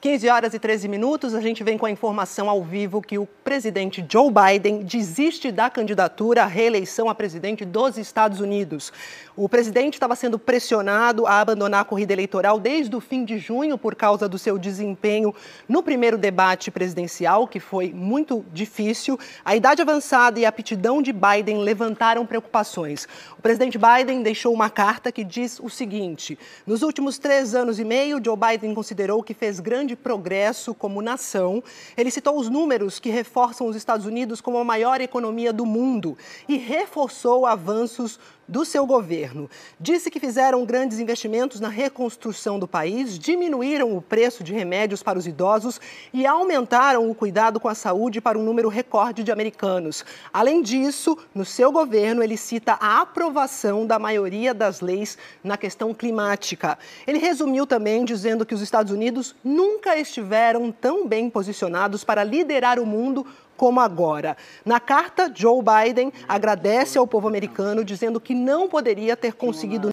15 horas e 13 minutos, a gente vem com a informação ao vivo que o presidente Joe Biden desiste da candidatura à reeleição a presidente dos Estados Unidos. O presidente estava sendo pressionado a abandonar a corrida eleitoral desde o fim de junho por causa do seu desempenho no primeiro debate presidencial, que foi muito difícil. A idade avançada e a aptidão de Biden levantaram preocupações. O presidente Biden deixou uma carta que diz o seguinte: Nos últimos três anos e meio, Joe Biden considerou que fez grandes grande progresso como nação. Ele citou os números que reforçam os Estados Unidos como a maior economia do mundo e reforçou avanços do seu governo. Disse que fizeram grandes investimentos na reconstrução do país, diminuíram o preço de remédios para os idosos e aumentaram o cuidado com a saúde para um número recorde de americanos. Além disso, no seu governo, ele cita a aprovação da maioria das leis na questão climática. Ele resumiu também dizendo que os Estados Unidos nunca estiveram tão bem posicionados para liderar o mundo como agora. Na carta, Joe Biden agradece ao povo americano, dizendo que não poderia ter conseguido